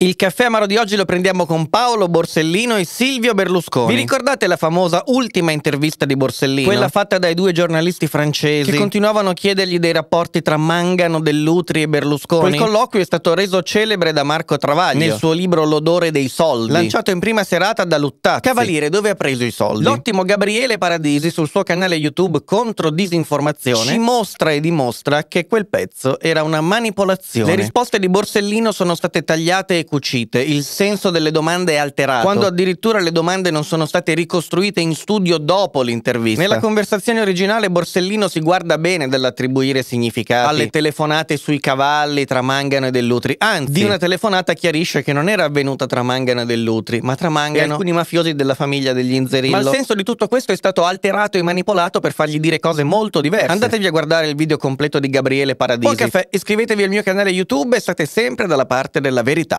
Il caffè amaro di oggi lo prendiamo con Paolo Borsellino e Silvio Berlusconi. Vi ricordate la famosa ultima intervista di Borsellino? Quella fatta dai due giornalisti francesi che continuavano a chiedergli dei rapporti tra Mangano, Dell'Utri e Berlusconi. Quel colloquio è stato reso celebre da Marco Travaglio nel suo libro L'odore dei soldi, lanciato in prima serata da Luttazzi. Cavaliere, dove ha preso i soldi? L'ottimo Gabriele Paradisi sul suo canale YouTube Contro Disinformazione ci mostra e dimostra che quel pezzo era una manipolazione. Le risposte di Borsellino sono state tagliate e cucite, il senso delle domande è alterato, quando addirittura le domande non sono state ricostruite in studio dopo l'intervista. Nella conversazione originale Borsellino si guarda bene dall'attribuire significati alle telefonate sui cavalli tra Mangano e Dell'Utri, anzi di una telefonata chiarisce che non era avvenuta tra Mangano e Dell'Utri, ma tra Mangano e alcuni mafiosi della famiglia degli Inzerillo. Ma il senso di tutto questo è stato alterato e manipolato per fargli dire cose molto diverse. Andatevi a guardare il video completo di Gabriele Paradiso. Poi caffè, iscrivetevi al mio canale YouTube e state sempre dalla parte della verità.